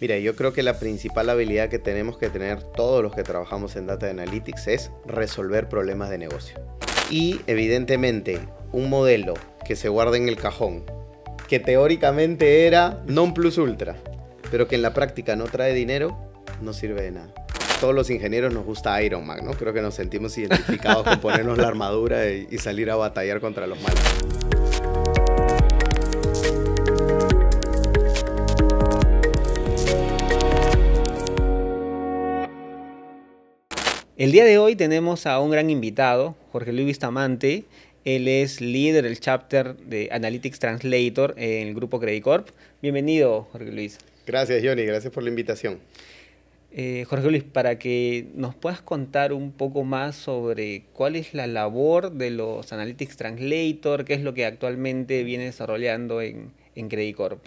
Mira, yo creo que la principal habilidad que tenemos que tener todos los que trabajamos en Data Analytics es resolver problemas de negocio. Y evidentemente, un modelo que se guarda en el cajón, que teóricamente era non plus ultra, pero que en la práctica no trae dinero, no sirve de nada. Todos los ingenieros nos gusta Iron Man, ¿no? Creo que nos sentimos identificados con ponernos la armadura y salir a batallar contra los malos. El día de hoy tenemos a un gran invitado, Jorge Luis Tamante. Él es líder del chapter de Analytics Translator en el grupo Credicorp. Bienvenido, Jorge Luis. Gracias, Johnny. Gracias por la invitación. Eh, Jorge Luis, para que nos puedas contar un poco más sobre cuál es la labor de los Analytics Translator, qué es lo que actualmente viene desarrollando en, en Credicorp.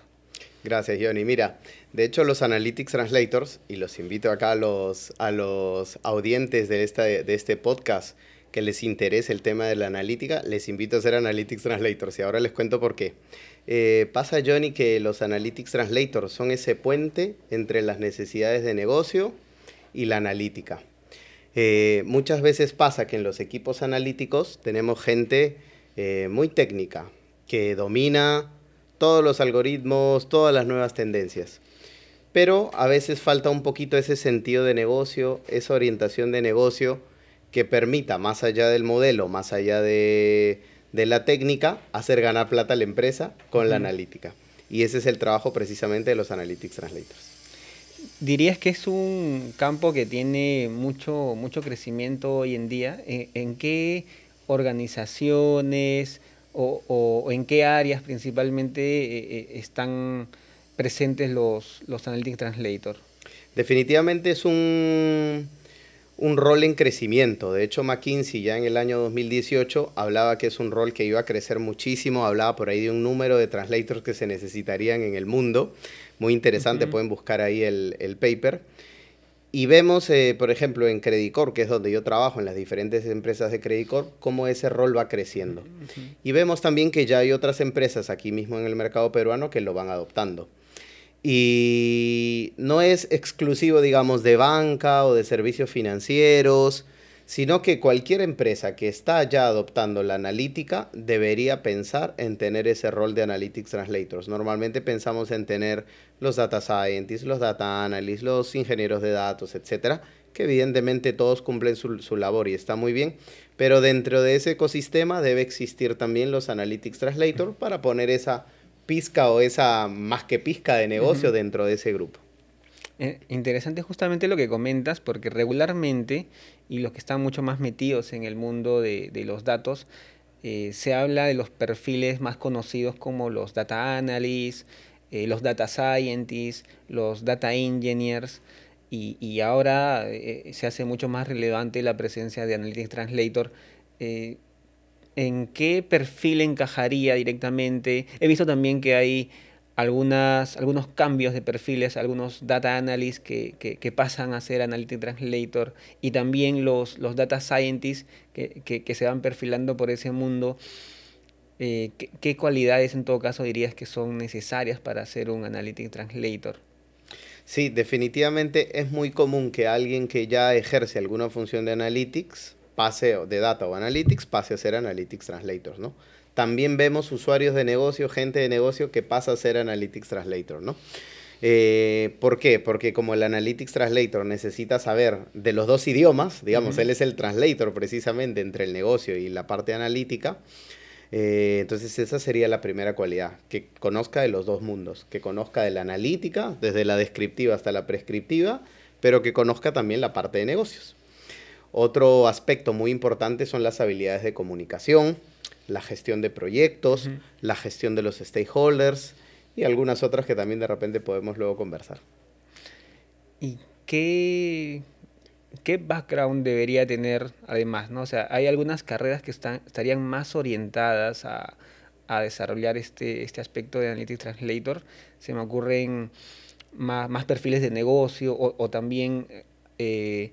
Gracias, Johnny. Mira, de hecho los Analytics Translators, y los invito acá a los, a los audientes de, esta, de este podcast que les interese el tema de la analítica, les invito a ser Analytics Translators y ahora les cuento por qué. Eh, pasa, Johnny, que los Analytics Translators son ese puente entre las necesidades de negocio y la analítica. Eh, muchas veces pasa que en los equipos analíticos tenemos gente eh, muy técnica, que domina todos los algoritmos, todas las nuevas tendencias. Pero a veces falta un poquito ese sentido de negocio, esa orientación de negocio que permita, más allá del modelo, más allá de, la técnica, hacer ganar plata a la empresa con la analítica. Y ese es el trabajo precisamente de los Analytics Translators. ¿Dirías que es un campo que tiene mucho, mucho crecimiento hoy en día? Eh, en qué organizaciones o, en qué áreas principalmente eh, eh, están presentes los, los Analytics Translator? Definitivamente es un, rol en crecimiento. De hecho, McKinsey ya en el año 2018 hablaba que es un rol que iba a crecer muchísimo, hablaba por ahí de un número de translators que se necesitarían en el mundo. Muy interesante, pueden buscar ahí el paper. Y vemos, eh, por ejemplo, en Credicorp, que es donde yo trabajo, en las diferentes empresas de Credicor cómo ese rol va creciendo. Y vemos también que ya hay otras empresas aquí mismo en el mercado peruano que lo van adoptando. Y no es exclusivo, digamos, de banca o de servicios financieros, sino que cualquier empresa que está ya adoptando la analítica debería pensar en tener ese rol de Analytics Translators. Normalmente pensamos en tener los data scientists, los data analysts, los ingenieros de datos, etcétera, que evidentemente todos cumplen su, labor y está muy bien, pero dentro de ese ecosistema debe existir también los Analytics Translator para poner esa pizca o esa más que pizca de negocio dentro de ese grupo. Eh, interesante justamente lo que comentas, porque regularmente, y los que están mucho más metidos en el mundo de, los datos, eh, se habla de los perfiles más conocidos como los data analysts, eh, los data scientists, los data engineers, y ahora se hace mucho más relevante la presencia de Analytics Translator en qué perfil encajaría directamente. He visto también que hay algunas, algunos cambios de perfiles, algunos data analysts que, que, pasan a ser analytic translator y también los, los data scientists que, que, se van perfilando por ese mundo. Eh, ¿qué, cualidades en todo caso dirías que son necesarias para ser un analytic translator? Sí, definitivamente es muy común que alguien que ya ejerce alguna función de analytics pase de data o analytics pase a ser analytics Translator, ¿no? también vemos usuarios de negocio, gente de negocio que pasa a ser Analytics Translator, ¿no? Eh, ¿Por qué? Porque como el Analytics Translator necesita saber de los dos idiomas, digamos, él es el translator precisamente entre el negocio y la parte analítica, eh, entonces esa sería la primera cualidad, que conozca de los dos mundos, que conozca de la analítica, desde la descriptiva hasta la prescriptiva, pero que conozca también la parte de negocios. Otro aspecto muy importante son las habilidades de comunicación, la gestión de proyectos, la gestión de los stakeholders y algunas otras que también de repente podemos luego conversar. ¿Y qué, qué background debería tener además? ¿no? O sea, hay algunas carreras que estarían más orientadas a, desarrollar este, este aspecto de Analytics Translator. Se me ocurren más, perfiles de negocio o, también eh,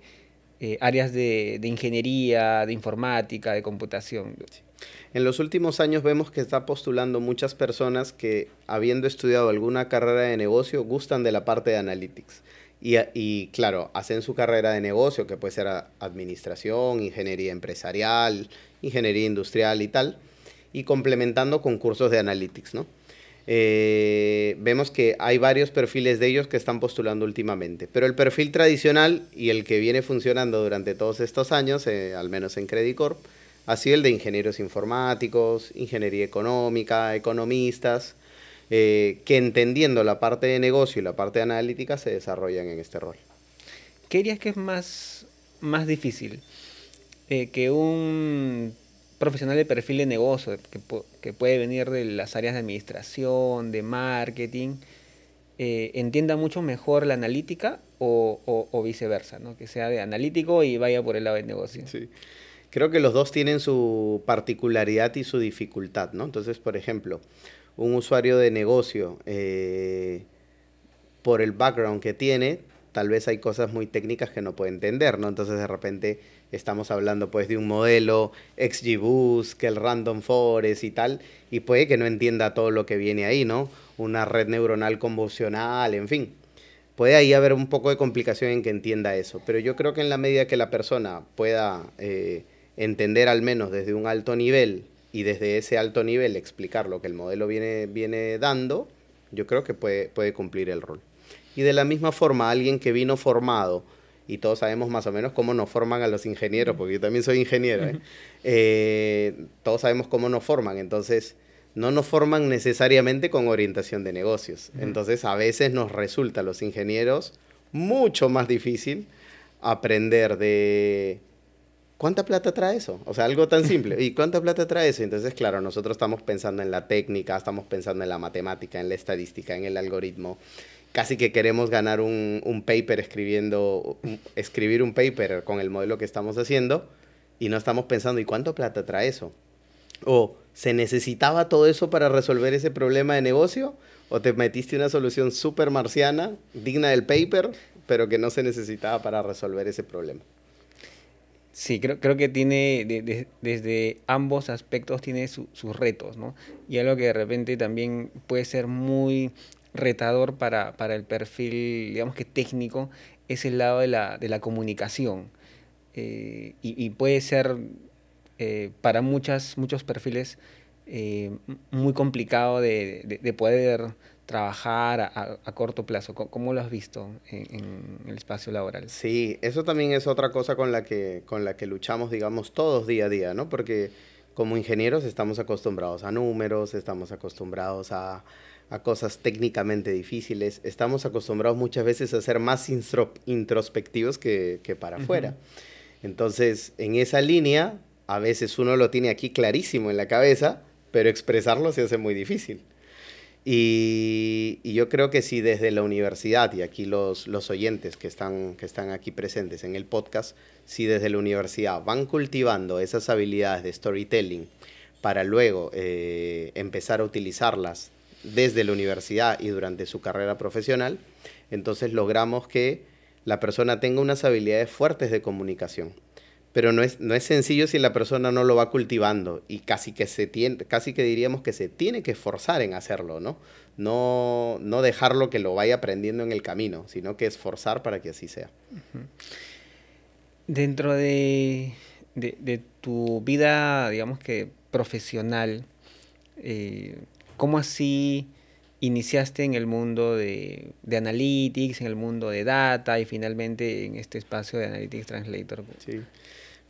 eh, áreas de, de, ingeniería, de informática, de computación. En los últimos años vemos que está postulando muchas personas que, habiendo estudiado alguna carrera de negocio, gustan de la parte de analytics. Y, claro, hacen su carrera de negocio, que puede ser administración, ingeniería empresarial, ingeniería industrial y tal, y complementando con cursos de analytics, ¿no? Eh, vemos que hay varios perfiles de ellos que están postulando últimamente, pero el perfil tradicional y el que viene funcionando durante todos estos años, eh, al menos en Credit Corp, así el de ingenieros informáticos, ingeniería económica, economistas, eh, que entendiendo la parte de negocio y la parte de analítica se desarrollan en este rol. ¿Qué dirías que es más, más difícil? Eh, que un profesional de perfil de negocio, que, puede venir de las áreas de administración, de marketing, eh, entienda mucho mejor la analítica o, viceversa, ¿no? que sea de analítico y vaya por el lado del negocio. Sí creo que los dos tienen su particularidad y su dificultad, ¿no? Entonces, por ejemplo, un usuario de negocio, eh, por el background que tiene, tal vez hay cosas muy técnicas que no puede entender, ¿no? Entonces, de repente estamos hablando pues de un modelo XGBoost, que el Random Forest y tal, y puede que no entienda todo lo que viene ahí, ¿no? Una red neuronal convulsional, en fin. Puede ahí haber un poco de complicación en que entienda eso, pero yo creo que en la medida que la persona pueda eh, entender al menos desde un alto nivel y desde ese alto nivel explicar lo que el modelo viene, viene dando, yo creo que puede, puede cumplir el rol. Y de la misma forma, alguien que vino formado, y todos sabemos más o menos cómo nos forman a los ingenieros, porque yo también soy ingeniero, ¿eh? Eh, todos sabemos cómo nos forman, entonces no nos forman necesariamente con orientación de negocios. Entonces a veces nos resulta a los ingenieros mucho más difícil aprender de ¿cuánta plata trae eso? O sea, algo tan simple. ¿Y cuánta plata trae eso? Entonces, claro, nosotros estamos pensando en la técnica, estamos pensando en la matemática, en la estadística, en el algoritmo. Casi que queremos ganar un, paper escribiendo, escribir un paper con el modelo que estamos haciendo y no estamos pensando, ¿y cuánta plata trae eso? O, ¿se necesitaba todo eso para resolver ese problema de negocio? ¿O te metiste una solución súper marciana, digna del paper, pero que no se necesitaba para resolver ese problema? Sí, creo, creo que tiene, desde ambos aspectos tiene sus retos, ¿no? Y algo que de repente también puede ser muy retador para, el perfil, digamos que técnico, es el lado de la, de la comunicación. Eh, y, puede ser eh, para muchas, muchos perfiles eh, muy complicado de, de poder trabajar a, corto plazo? ¿Cómo, lo has visto en, el espacio laboral? Sí, eso también es otra cosa con la, que, con la que luchamos, digamos, todos día a día, ¿no? Porque como ingenieros estamos acostumbrados a números, estamos acostumbrados a, cosas técnicamente difíciles, estamos acostumbrados muchas veces a ser más introspectivos que, para afuera. Entonces, en esa línea, a veces uno lo tiene aquí clarísimo en la cabeza, pero expresarlo se hace muy difícil. Y, yo creo que si desde la universidad, y aquí los, oyentes que están, aquí presentes en el podcast, si desde la universidad van cultivando esas habilidades de storytelling para luego eh, empezar a utilizarlas desde la universidad y durante su carrera profesional, entonces logramos que la persona tenga unas habilidades fuertes de comunicación pero no es, sencillo si la persona no lo va cultivando y casi que, se tiene, casi que diríamos que se tiene que esforzar en hacerlo, ¿no? No, no dejarlo que lo vaya aprendiendo en el camino, sino que esforzar para que así sea. Dentro de, tu vida, digamos que profesional, eh, ¿cómo así iniciaste en el mundo de, de, Analytics, en el mundo de Data y finalmente en este espacio de Analytics Translator. Sí.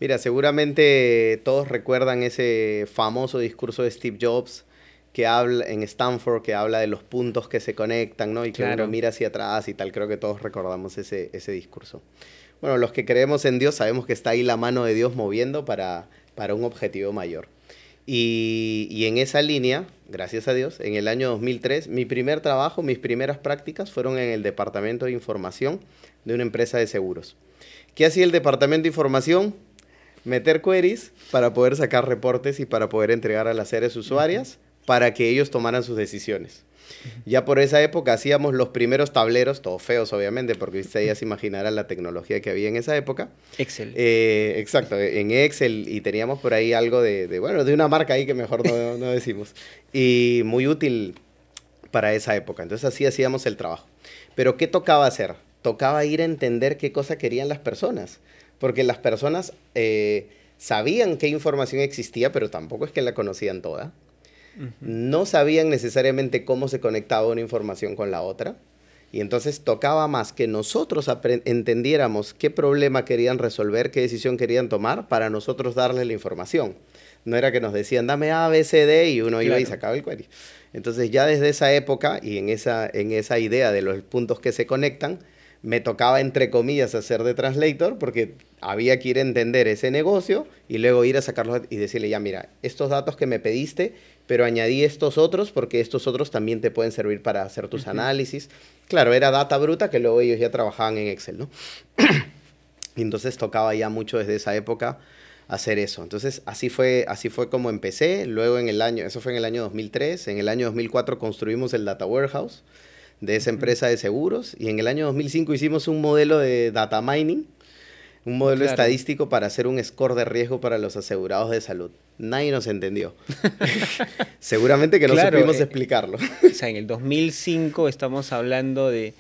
Mira, seguramente todos recuerdan ese famoso discurso de Steve Jobs que habla en Stanford, que habla de los puntos que se conectan, ¿no? Y que uno mira hacia atrás y tal. Creo que todos recordamos ese, ese discurso. Bueno, los que creemos en Dios sabemos que está ahí la mano de Dios moviendo para, para un objetivo mayor. Y, y, en esa línea, gracias a Dios, en el año 2003, mi primer trabajo, mis primeras prácticas fueron en el Departamento de Información de una empresa de seguros. ¿Qué hacía el Departamento de Información? meter queries para poder sacar reportes y para poder entregar a las series usuarias para que ellos tomaran sus decisiones. Ya por esa época hacíamos los primeros tableros, todos feos obviamente, porque ustedes ya se imaginarán la tecnología que había en esa época. Excel. Eh, exacto, en Excel y teníamos por ahí algo de, bueno, de una marca ahí que mejor no, no, decimos. Y muy útil para esa época. Entonces así hacíamos el trabajo. Pero ¿qué tocaba hacer? Tocaba ir a entender qué cosa querían las personas porque las personas eh, sabían qué información existía, pero tampoco es que la conocían toda. No sabían necesariamente cómo se conectaba una información con la otra. Y entonces tocaba más que nosotros entendiéramos qué problema querían resolver, qué decisión querían tomar para nosotros darle la información. No era que nos decían, dame A, B, C, D y uno iba y sacaba el query. Entonces ya desde esa época y en esa, en esa idea de los puntos que se conectan, me tocaba, entre comillas, hacer de translator porque había que ir a entender ese negocio y luego ir a sacarlos y decirle, ya mira, estos datos que me pediste, pero añadí estos otros porque estos otros también te pueden servir para hacer tus análisis. Claro, era data bruta que luego ellos ya trabajaban en Excel, ¿no? y entonces tocaba ya mucho desde esa época hacer eso. Entonces, así fue, así fue como empecé. Luego en el año, eso fue en el año 2003, en el año 2004 construimos el Data Warehouse de esa empresa de seguros y en el año 2005 hicimos un modelo de data mining, un modelo estadístico para hacer un score de riesgo para los asegurados de salud. Nadie nos entendió. Seguramente que no supimos eh, explicarlo. o sea, en el 2005 estamos hablando de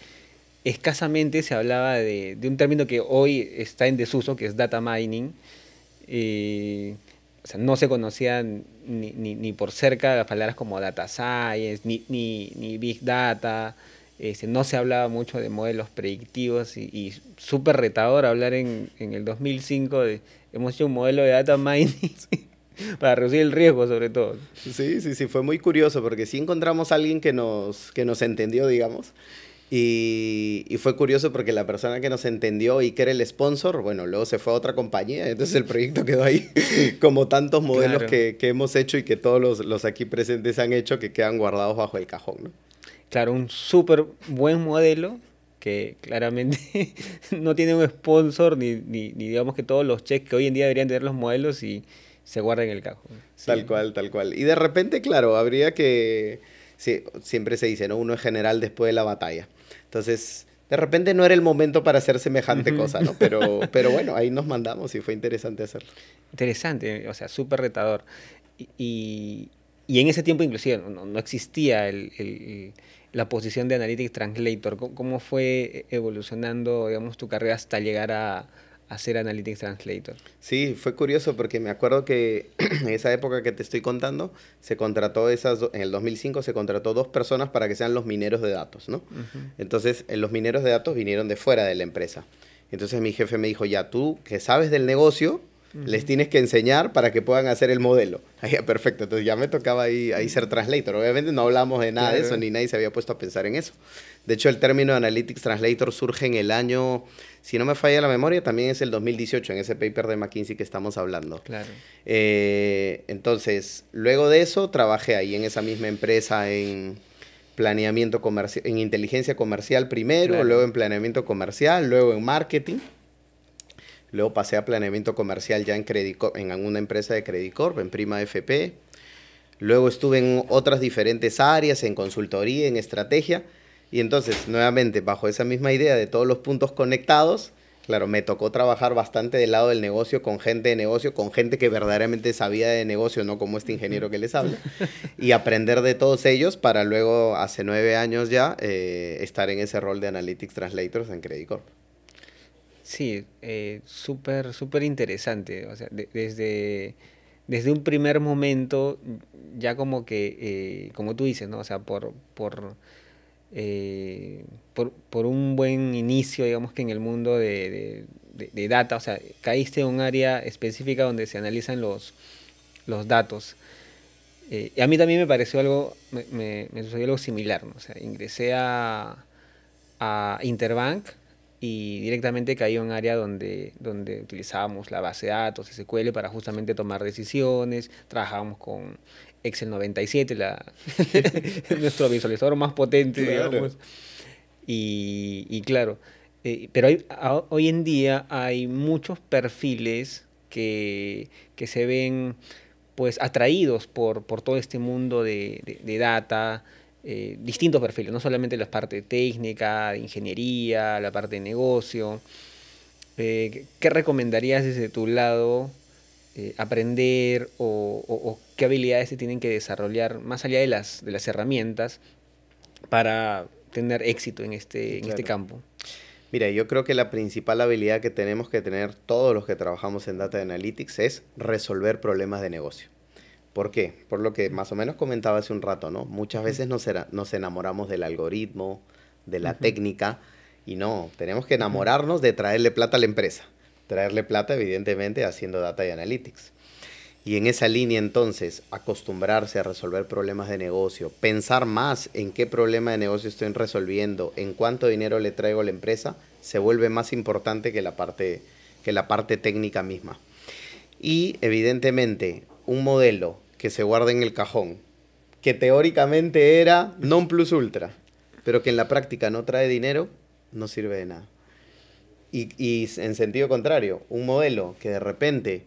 escasamente se hablaba de, un término que hoy está en desuso, que es data mining. Eh, o sea, no se conocían ni, por cerca las palabras como data science, ni, big data, este, no se hablaba mucho de modelos predictivos y, súper retador hablar en, el 2005 de hemos hecho un modelo de data mining para reducir el riesgo sobre todo. Sí, sí, sí, fue muy curioso porque sí encontramos a alguien que nos, que nos entendió, digamos. Y, y, fue curioso porque la persona que nos entendió y que era el sponsor, bueno, luego se fue a otra compañía, entonces el proyecto quedó ahí, como tantos modelos que, que, hemos hecho y que todos los, los, aquí presentes han hecho, que quedan guardados bajo el cajón. ¿no? Claro, un súper buen modelo que claramente no tiene un sponsor ni, ni, digamos que todos los cheques que hoy en día deberían tener los modelos y se guardan en el cajón. Tal cual, tal cual. Y de repente, claro, habría que sí, siempre se dice, ¿no? Uno es general después de la batalla. Entonces, de repente no era el momento para hacer semejante cosa, ¿no? Pero, pero bueno, ahí nos mandamos y fue interesante hacerlo. Interesante, o sea, súper retador. Y, en ese tiempo inclusive no, existía la posición de Analytics Translator. ¿Cómo, ¿Cómo, fue evolucionando, digamos, tu carrera hasta llegar a, ...hacer Analytics Translator. Sí, fue curioso porque me acuerdo que en esa época que te estoy contando, se contrató esas, en el 2005 se contrató dos personas para que sean los mineros de datos, ¿no? Entonces, eh, los mineros de datos vinieron de fuera de la empresa. Entonces mi jefe me dijo, ya tú que sabes del negocio, les tienes que enseñar para que puedan hacer el modelo. Ahí, perfecto. Entonces ya me tocaba ahí, ser translator. Obviamente no hablamos de nada de eso, ni nadie se había puesto a pensar en eso. De hecho, el término Analytics Translator surge en el año, si no me falla la memoria, también es el 2018, en ese paper de McKinsey que estamos hablando. Claro. Eh, entonces, luego de eso, trabajé ahí en esa misma empresa en, planeamiento comercial, en inteligencia comercial primero, luego en planeamiento comercial, luego en marketing. Luego pasé a planeamiento comercial ya en, una empresa de Corp, en Prima FP. Luego estuve en otras diferentes áreas, en consultoría, en estrategia. Y entonces, nuevamente, bajo esa misma idea de todos los puntos conectados, claro, me tocó trabajar bastante del lado del negocio, con gente de negocio, con gente que verdaderamente sabía de negocio, no como este ingeniero que les habla, y aprender de todos ellos para luego, hace nueve años ya, eh, estar en ese rol de Analytics Translators en Corp. Sí, eh, súper, súper interesante. O sea, desde, desde un primer momento, ya como que, eh, como tú dices, ¿no? O sea, por, eh, por, por, un buen inicio, digamos que en el mundo de, de, data, o sea, caíste en un área específica donde se analizan los, los datos. y a mí también me pareció algo, me, sucedió algo similar, ¿no? O sea, ingresé a Interbank y directamente caí en un área donde, donde utilizábamos la base de datos, SQL, para justamente tomar decisiones, trabajábamos con Excel 97, la, nuestro visualizador más potente, digamos. Y, y claro, eh, pero hoy en día hay muchos perfiles que, se ven pues atraídos por, por todo este mundo de, de data, eh, distintos perfiles, no solamente las parte técnica, de ingeniería, la parte de negocio. Eh, ¿Qué recomendarías desde tu lado eh, aprender o, qué habilidades se tienen que desarrollar más allá de las, de las herramientas para tener éxito en este, en este campo? Mira, yo creo que la principal habilidad que tenemos que tener todos los que trabajamos en Data Analytics es resolver problemas de negocio. ¿Por qué? Por lo que más o menos comentaba hace un rato, ¿no? Muchas veces nos, enamoramos del algoritmo, de la técnica, y no, tenemos que enamorarnos de traerle plata a la empresa. Traerle plata, evidentemente, haciendo data y analytics. Y en esa línea entonces, acostumbrarse a resolver problemas de negocio, pensar más en qué problema de negocio estoy resolviendo, en cuánto dinero le traigo a la empresa, se vuelve más importante que la parte, que la parte técnica misma. Y evidentemente, un modelo que se guarda en el cajón, que teóricamente era non plus ultra, pero que en la práctica no trae dinero, no sirve de nada. Y, y en sentido contrario, un modelo que de repente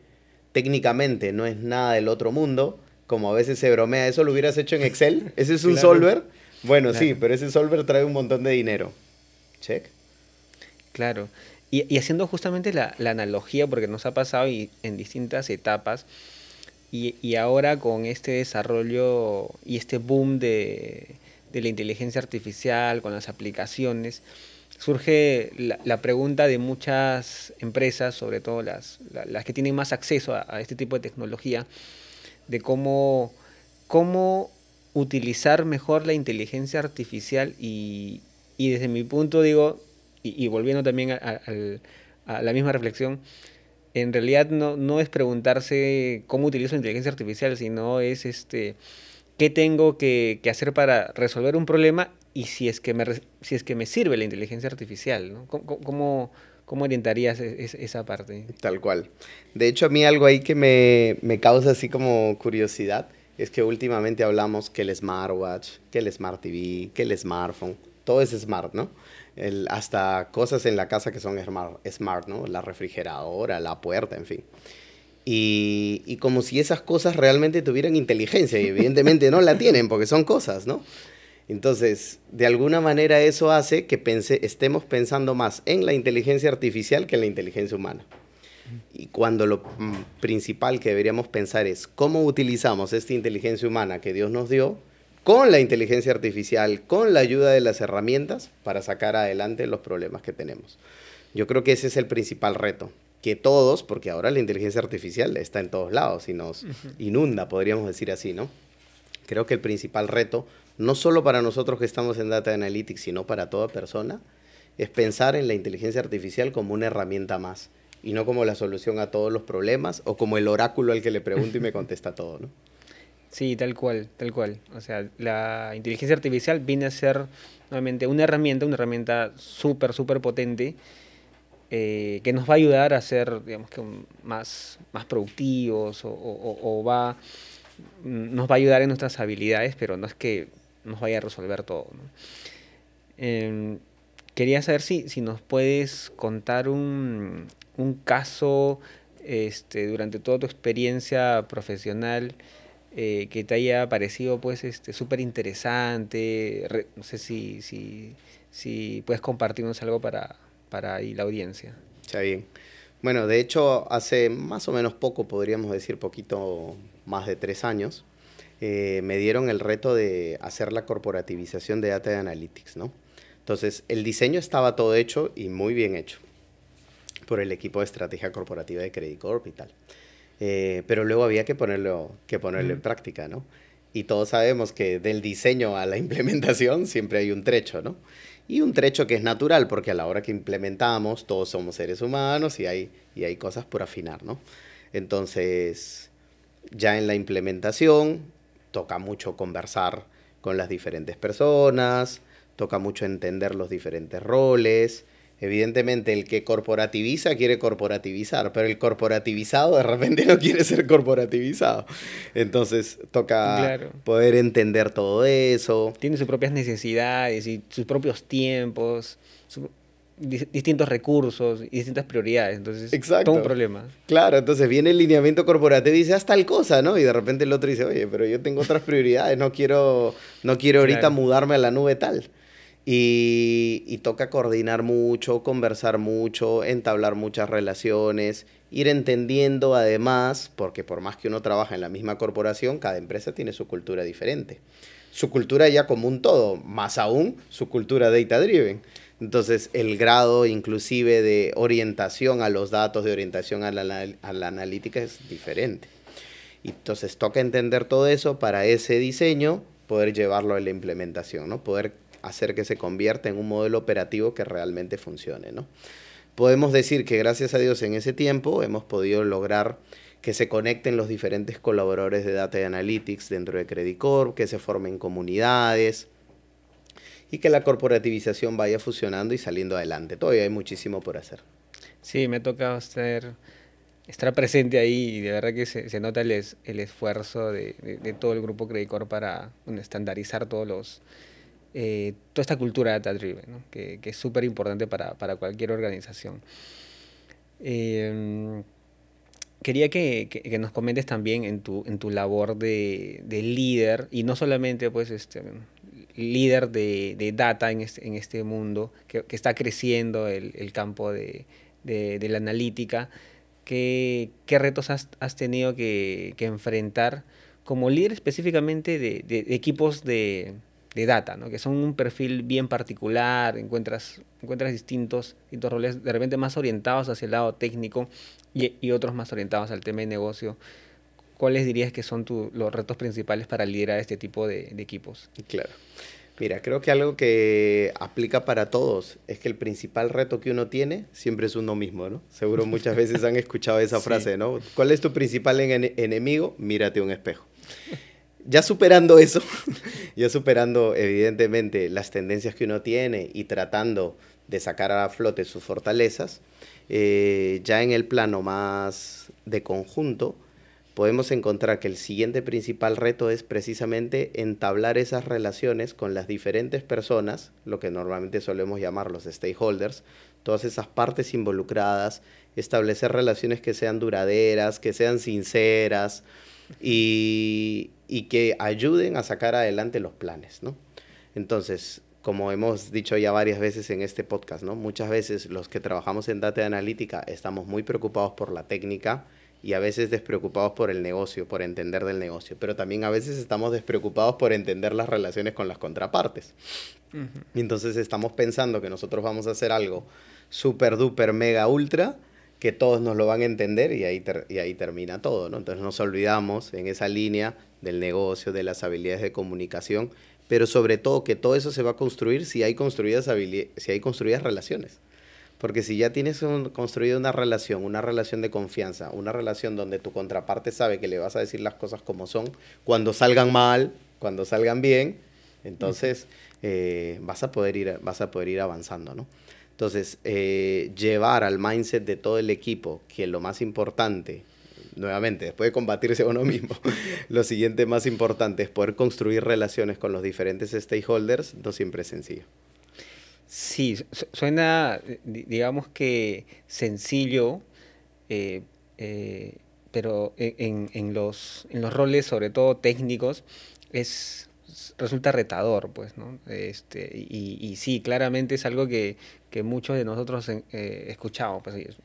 técnicamente no es nada del otro mundo, como a veces se bromea, eso lo hubieras hecho en Excel, ese es un solver, bueno, sí, pero ese solver trae un montón de dinero. Check. Claro. Y, y haciendo justamente la, la, analogía, porque nos ha pasado y en distintas etapas, y, ahora con este desarrollo y este boom de, de la inteligencia artificial, con las aplicaciones, surge la, pregunta de muchas empresas, sobre todo las, las que tienen más acceso a, este tipo de tecnología, de cómo, cómo utilizar mejor la inteligencia artificial y, desde mi punto digo, y, volviendo también a, la misma reflexión, en realidad no, no es preguntarse cómo utilizo la inteligencia artificial, sino es este qué tengo que, que, hacer para resolver un problema y si es que me, si es que me sirve la inteligencia artificial, ¿no? ¿Cómo, cómo, orientarías e, esa parte? Tal cual. De hecho, a mí algo ahí que me, me causa así como curiosidad es que últimamente hablamos que el smartwatch, que el smart TV, que el smartphone, todo es smart, ¿no? hasta cosas en la casa que son smart, ¿no? La refrigeradora, la puerta, en fin. Y, como si esas cosas realmente tuvieran inteligencia, y evidentemente no la tienen porque son cosas, ¿no? Entonces, de alguna manera eso hace que pense, estemos pensando más en la inteligencia artificial que en la inteligencia humana. Y cuando lo mm, principal que deberíamos pensar es cómo utilizamos esta inteligencia humana que Dios nos dio con la inteligencia artificial, con la ayuda de las herramientas para sacar adelante los problemas que tenemos. Yo creo que ese es el principal reto, que todos, porque ahora la inteligencia artificial está en todos lados y nos inunda, podríamos decir así, ¿no? Creo que el principal reto, no solo para nosotros que estamos en Data Analytics, sino para toda persona, es pensar en la inteligencia artificial como una herramienta más y no como la solución a todos los problemas o como el oráculo al que le pregunto y me contesta todo, ¿no? Sí, tal cual, tal cual. O sea, la inteligencia artificial viene a ser nuevamente una herramienta, una herramienta súper, súper potente, eh, que nos va a ayudar a ser, digamos, que más, más productivos o, va, mm, nos va a ayudar en nuestras habilidades, pero no es que nos vaya a resolver todo. Em, quería saber si, si nos puedes contar un, un caso este, durante toda tu experiencia profesional eh, que te haya parecido pues este súper interesante, no sé si, si, si, puedes compartirnos algo para, para ahí la audiencia. Está bien. Bueno, de hecho, hace más o menos poco, podríamos decir poquito más de tres años, eh, me dieron el reto de hacer la corporativización de Data Analytics, ¿no? Entonces, el diseño estaba todo hecho y muy bien hecho por el equipo de estrategia corporativa de Credit Corp y tal. Eh, pero luego había que ponerlo, que ponerlo en práctica, ¿no? Y todos sabemos que del diseño a la implementación siempre hay un trecho, ¿no? Y un trecho que es natural, porque a la hora que implementamos, todos somos seres humanos y hay, y hay cosas por afinar, ¿no? Entonces, ya en la implementación, toca mucho conversar con las diferentes personas, toca mucho entender los diferentes roles, Evidentemente, el que corporativiza quiere corporativizar, pero el corporativizado de repente no quiere ser corporativizado. Entonces, toca poder entender todo eso. Tiene sus propias necesidades y sus propios tiempos, distintos recursos y distintas prioridades. Entonces, Exacto. todo un problema. Claro, entonces viene el lineamiento corporativo y dice, haz tal cosa, ¿no? Y de repente el otro dice, oye, pero yo tengo otras prioridades, no quiero, no quiero ahorita mudarme a la nube tal. Y, toca coordinar mucho, conversar mucho, entablar muchas relaciones, ir entendiendo además, porque por más que uno trabaja en la misma corporación, cada empresa tiene su cultura diferente. Su cultura ya como un todo, más aún su cultura data driven. Entonces, el grado inclusive de orientación a los datos, de orientación a la, analítica es diferente. Entonces, toca entender todo eso para ese diseño, poder llevarlo a la implementación, ¿no? Poder hacer que se convierta en un modelo operativo que realmente funcione. ¿no? Podemos decir que gracias a Dios en ese tiempo hemos podido lograr que se conecten los diferentes colaboradores de Data Analytics dentro de Credit que se formen comunidades, y que la corporativización vaya fusionando y saliendo adelante. Todavía hay muchísimo por hacer. Sí, me ha tocado estar, presente ahí y de verdad que se, nota el, el esfuerzo de, todo el grupo Corp para estandarizar todos los, eh, toda esta cultura data-driven, que, es súper importante para, para, cualquier organización. Eh, quería que, que, nos comentes también en tu, en tu labor de, de líder, y no solamente pues, este, líder de, de data en este, en este mundo, que, que está creciendo el, el campo de, de, la analítica, ¿qué, qué retos has, has tenido que, enfrentar como líder específicamente de, equipos de, de data, ¿no? que son un perfil bien particular, encuentras, encuentras distintos, distintos roles, de repente más orientados hacia el lado técnico y, otros más orientados al tema de negocio. ¿Cuáles dirías que son los retos principales para liderar este tipo de, equipos? Claro. Mira, creo que algo que aplica para todos es que el principal reto que uno tiene siempre es uno mismo, ¿no? Seguro muchas veces han escuchado esa frase, ¿no? ¿Cuál es tu principal enemigo? Mírate un espejo ya superando eso, ya superando evidentemente las tendencias que uno tiene y tratando de sacar a flote sus fortalezas, eh, ya en el plano más de conjunto, podemos encontrar que el siguiente principal reto es precisamente entablar esas relaciones con las diferentes personas, lo que normalmente solemos llamar los stakeholders, todas esas partes involucradas, establecer relaciones que sean duraderas, que sean sinceras, y, que ayuden a sacar adelante los planes, ¿no? Entonces, como hemos dicho ya varias veces en este podcast, ¿no? Muchas veces los que trabajamos en data analítica estamos muy preocupados por la técnica y a veces despreocupados por el negocio, por entender del negocio, pero también a veces estamos despreocupados por entender las relaciones con las contrapartes. Entonces estamos pensando que nosotros vamos a hacer algo súper duper mega ultra que todos nos lo van a entender y ahí, y ahí termina todo, ¿no? Entonces nos olvidamos en esa línea del negocio, de las habilidades de comunicación, pero sobre todo que todo eso se va a construir si hay construidas, si hay construidas relaciones. Porque si ya tienes un, construida una relación, una relación de confianza, una relación donde tu contraparte sabe que le vas a decir las cosas como son, cuando salgan mal, cuando salgan bien, entonces eh, vas, a poder ir, vas a poder ir avanzando, ¿no? Entonces, eh, llevar al mindset de todo el equipo que lo más importante, nuevamente, después de combatirse uno mismo, lo siguiente más importante es poder construir relaciones con los diferentes stakeholders, no siempre es sencillo. Sí, suena, digamos que sencillo, eh, eh, pero e-, en, los, en los roles, sobre todo técnicos, es resulta retador, pues, ¿no? Este, y, y sí, claramente es algo que, que muchos de nosotros eh, escuchamos, pues,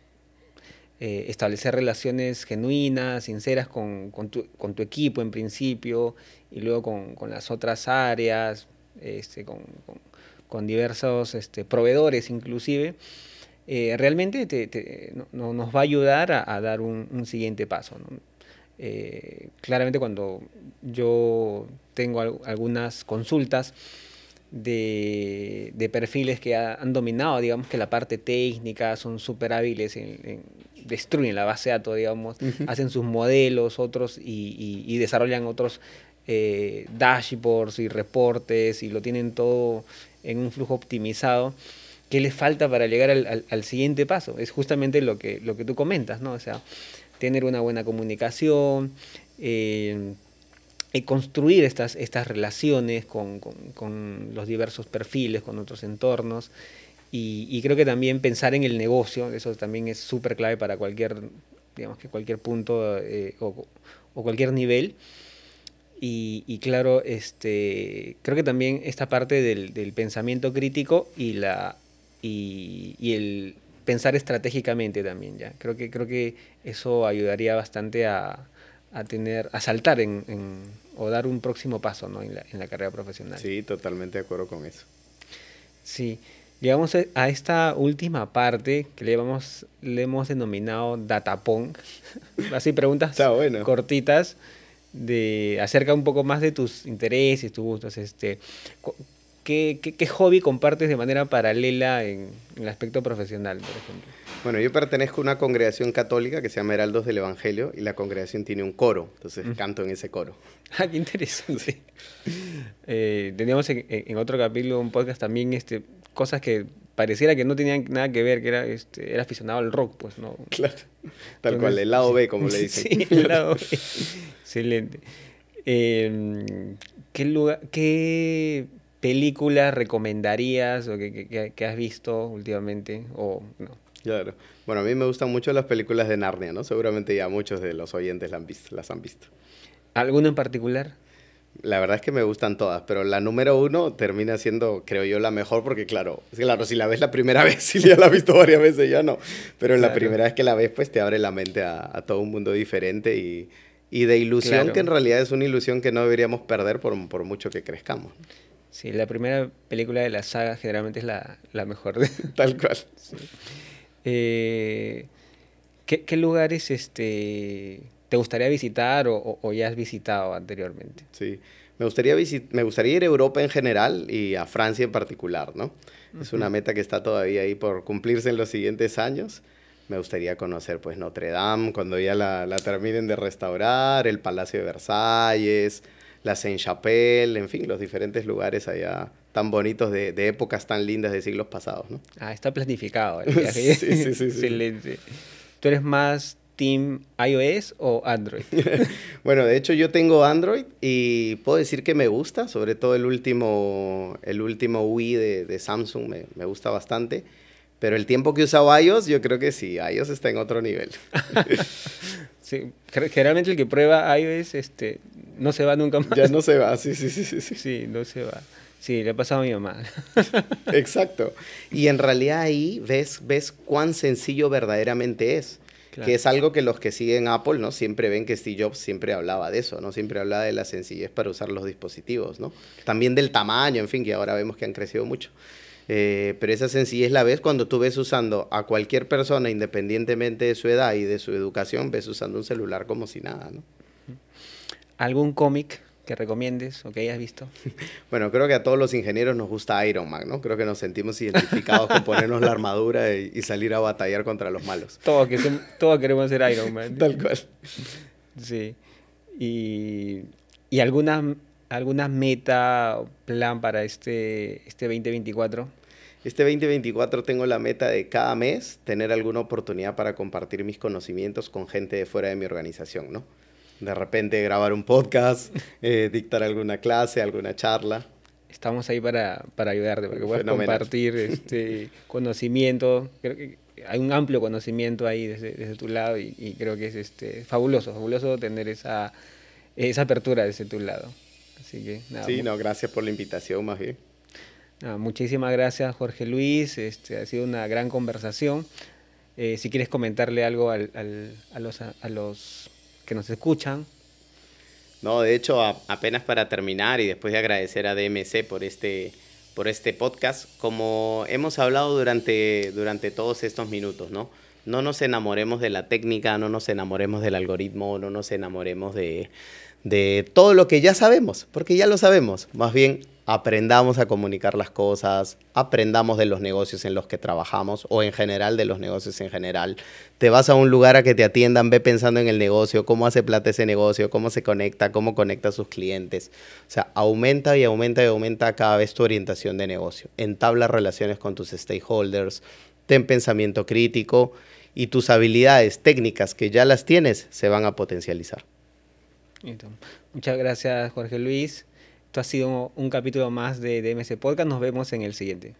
eh, establecer relaciones genuinas, sinceras con, con, tu, con, tu, equipo en principio y luego con, con las otras áreas, este, con, diversos este, proveedores inclusive, eh, realmente te, no, nos va a ayudar a, a dar un, un siguiente paso. ¿no? Eh, claramente cuando yo tengo algunas consultas de, perfiles que han dominado, digamos que la parte técnica, son súper hábiles, destruyen la base de datos, digamos, hacen sus modelos, otros, y, desarrollan otros eh, dashboards y reportes, y lo tienen todo en un flujo optimizado. ¿Qué les falta para llegar al, al siguiente paso? Es justamente lo que, lo que tú comentas, ¿no? O sea, tener una buena comunicación, eh, y construir estas, estas relaciones con, los diversos perfiles, con otros entornos. Y, creo que también pensar en el negocio, eso también es súper clave para cualquier, digamos que cualquier punto eh, o, cualquier nivel. Y, claro, este, creo que también esta parte del, pensamiento crítico y, la, y el pensar estratégicamente también, ¿ya? Creo que, creo que eso ayudaría bastante a, tener, a saltar en, o dar un próximo paso en, la, carrera profesional. Sí, totalmente de acuerdo con eso. Sí, llegamos e, a esta última parte que le, hemos, le hemos denominado datapong, así preguntas cortitas de acerca un poco más de tus intereses, tus gustos, este, ¿Qué, hobby compartes de manera paralela en, el aspecto profesional, por ejemplo? Bueno, yo pertenezco a una congregación católica que se llama Heraldos del Evangelio y la congregación tiene un coro, entonces canto en ese coro. Ah, qué interesante. Eh, teníamos en, otro capítulo un podcast también este, cosas que pareciera que no tenían nada que ver, que era, este, aficionado al rock, pues, ¿no? Claro, tal cual, el lado B, como le dicen. Sí, el lado B. Excelente. Em, ¿qué, lugar, ¿Qué películas recomendarías o que, has visto últimamente o no? Claro. Bueno, a mí me gustan mucho las películas de Narnia, ¿no? Seguramente ya muchos de los oyentes las han visto. Las han visto. en particular? La verdad es que me gustan todas, pero la número uno termina siendo, creo yo, la mejor porque, claro, claro si la ves la primera vez, si ya la has visto varias veces, ya no. Pero la primera vez que la ves, pues te abre la mente a, todo un mundo diferente y, y de ilusión que en realidad es una ilusión que no deberíamos perder por, por mucho que crezcamos. Sí, la primera película de la saga generalmente es la, la mejor, tal cual. Eh, ¿qué, lugares este, te gustaría visitar o, ya has visitado anteriormente? Sí, me gustaría, me gustaría ir a Europa en general y a Francia en particular, ¿no? Es una meta que está todavía ahí por cumplirse en los siguientes años me gustaría conocer pues Notre Dame, cuando ya la, la, terminen de restaurar, el Palacio de Versalles, la Saint-Chapelle, en fin, los diferentes lugares allá tan bonitos de, épocas tan lindas de siglos pasados, ¿no? Ah, está planificado el viaje. sí, sí, sí. Excelente. ¿Tú eres más team iOS o Android? bueno, de hecho yo tengo Android y puedo decir que me gusta, sobre todo el último, el último Wii de, Samsung me, gusta bastante. Pero el tiempo que he usado iOS, yo creo que sí, iOS está en otro nivel. Sí, generalmente el que prueba iOS este, no se va nunca más. Ya no se va, sí, sí, sí. Sí, no se va. Sí, le ha pasado a mi mamá. Exacto. Y en realidad ahí ves, ves cuán sencillo verdaderamente es. Que es algo que los que siguen Apple, ¿no? Siempre ven que Steve Jobs siempre hablaba de eso, ¿no? Siempre hablaba de la sencillez para usar los dispositivos, ¿no? También del tamaño, en fin, que ahora vemos que han crecido mucho. Eh, pero esa sencillez la ves cuando tú ves usando a cualquier persona, independientemente de su edad y de su educación, ves usando un celular como si nada, ¿no? ¿Algún cómic que recomiendes o que hayas visto? Bueno, creo que a todos los ingenieros nos gusta Iron Man, ¿no? Creo que nos sentimos identificados con ponernos la armadura y, salir a batallar contra los malos. Todos, que queremos ser Iron Man. Tal cual. Sí. Y, y alguna ¿Alguna meta o plan para este, este 2024? Este 2024 tengo la meta de cada mes tener alguna oportunidad para compartir mis conocimientos con gente de fuera de mi organización, ¿no? De repente grabar un podcast, eh, dictar alguna clase, alguna charla. Estamos ahí para, para ayudarte, porque puedes compartir este conocimiento. Creo que hay un amplio conocimiento ahí desde, desde tu lado y, y, creo que es este, fabuloso, fabuloso tener esa, esa apertura desde tu lado sí, no, gracias por la invitación más bien. muchísimas gracias Jorge Luis, este, ha sido una gran conversación. Eh, si quieres comentarle algo al, al, a, los, a, los, que nos escuchan. No, de hecho, apenas para terminar y después de agradecer a DMC por este, por este podcast, como hemos hablado durante, durante todos estos minutos, ¿no? No nos enamoremos de la técnica, no nos enamoremos del algoritmo, no nos enamoremos de, de todo lo que ya sabemos, porque ya lo sabemos. Más bien, aprendamos a comunicar las cosas, aprendamos de los negocios en los que trabajamos o en general de los negocios en general. Te vas a un lugar a que te atiendan, ve pensando en el negocio, cómo hace plata ese negocio, cómo se conecta, cómo conecta a sus clientes. O sea, aumenta y aumenta y aumenta cada vez tu orientación de negocio. Entabla relaciones con tus stakeholders, ten pensamiento crítico y tus habilidades técnicas que ya las tienes se van a potencializar. Muchas gracias, Jorge Luis. Esto ha sido un capítulo más de DMC Podcast. Nos vemos en el siguiente.